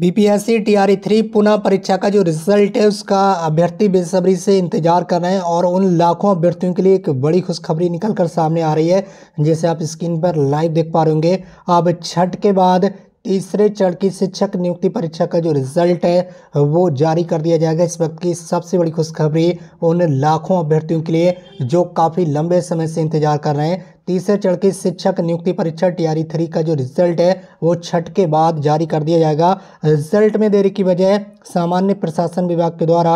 BPSC TRE three पुनः परीक्षा का जो रिजल्ट है उसका अभ्यर्थी बेसब्री से इंतजार कर रहे हैं और उन लाखों अभ्यर्थियों के लिए एक बड़ी खुशखबरी निकल कर सामने आ रही है जैसे आप स्क्रीन पर लाइव देख पा रहे होंगे अब छठ के बाद तीसरे चरण की शिक्षक नियुक्ति परीक्षा का जो रिजल्ट है वो जारी कर दिया जाएगा इस वक्त की सबसे बड़ी खुशखबरी उन लाखों अभ्यर्थियों के लिए जो काफ़ी लंबे समय से इंतजार कर रहे हैं तीसरे चरण की शिक्षक नियुक्ति परीक्षा टीआरई थ्री का जो रिजल्ट है वो छठ के बाद जारी कर दिया जाएगा रिजल्ट में देरी की वजह सामान्य प्रशासन विभाग के द्वारा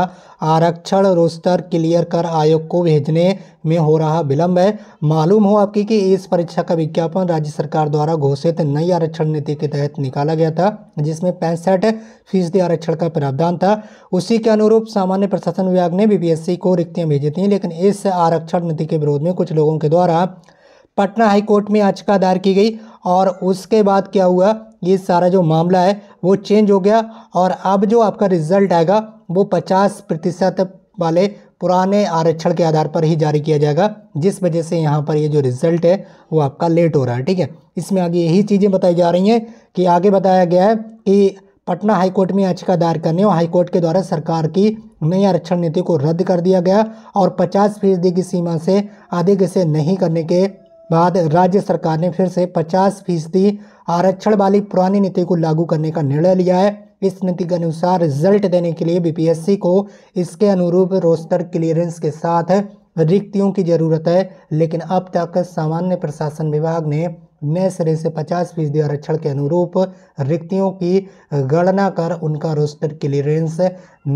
आरक्षण रोस्टर क्लियर कर आयोग को भेजने में हो रहा विलंब है मालूम हो आपकी कि इस परीक्षा का विज्ञापन राज्य सरकार द्वारा घोषित नई आरक्षण नीति के तहत निकाला गया था जिसमें पैंसठ फीसदी आरक्षण का प्रावधान था उसी के अनुरूप सामान्य प्रशासन विभाग ने बीपीएससी e को रिक्तियां भेजी थी लेकिन इस आरक्षण नीति के विरोध में कुछ लोगों के द्वारा पटना हाई कोर्ट में याचिका दायर की गई और उसके बाद क्या हुआ ये सारा जो मामला है वो चेंज हो गया और अब जो आपका रिजल्ट आएगा वो पचास प्रतिशत वाले पुराने आरक्षण के आधार पर ही जारी किया जाएगा जिस वजह से यहाँ पर ये जो रिज़ल्ट है वो आपका लेट हो रहा है ठीक है इसमें आगे यही चीज़ें बताई जा रही हैं कि आगे बताया गया है कि पटना हाईकोर्ट में याचिका दायर करने और हाईकोर्ट के द्वारा सरकार की नई आरक्षण नीति को रद्द कर दिया गया और 50 फीसदी की सीमा से आधे से नहीं करने के बाद राज्य सरकार ने फिर से 50 फीसदी आरक्षण वाली पुरानी नीति को लागू करने का निर्णय लिया है इस नीति के अनुसार रिजल्ट देने के लिए बीपीएससी को इसके अनुरूप रोस्टर क्लियरेंस के साथ रिक्तियों की ज़रूरत है लेकिन अब तक सामान्य प्रशासन विभाग ने नए सिरे से 50 फीसदी आरक्षण के अनुरूप रिक्तियों की गणना कर उनका रोस्टर क्लियरेंस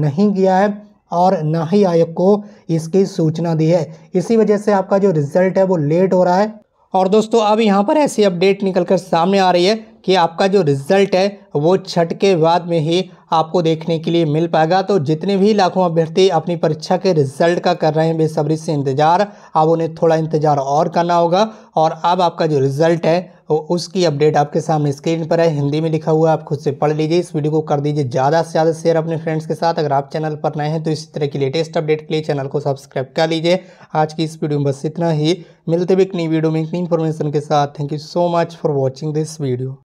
नहीं किया है और ना ही आयोग को इसकी सूचना दी है इसी वजह से आपका जो रिजल्ट है वो लेट हो रहा है और दोस्तों अब यहाँ पर ऐसी अपडेट निकल कर सामने आ रही है कि आपका जो रिज़ल्ट है वो छठ के बाद में ही आपको देखने के लिए मिल पाएगा तो जितने भी लाखों अभ्यर्थी अपनी परीक्षा के रिजल्ट का कर रहे हैं बेसब्री से इंतज़ार अब उन्हें थोड़ा इंतज़ार और करना होगा और अब आपका जो रिज़ल्ट है उसकी अपडेट आपके सामने स्क्रीन पर है हिंदी में लिखा हुआ है आप खुद से पढ़ लीजिए इस वीडियो को कर दीजिए ज़्यादा से ज़्यादा शेयर अपने फ्रेंड्स के साथ अगर आप चैनल पर नए हैं तो इस तरह की लेटेस्ट अपडेट के लिए चैनल को सब्सक्राइब कर लीजिए आज की इस वीडियो में बस इतना ही मिलते भी एक नई वीडियो में एक नई इन्फॉर्मेशन के साथ thank you so much for watching this video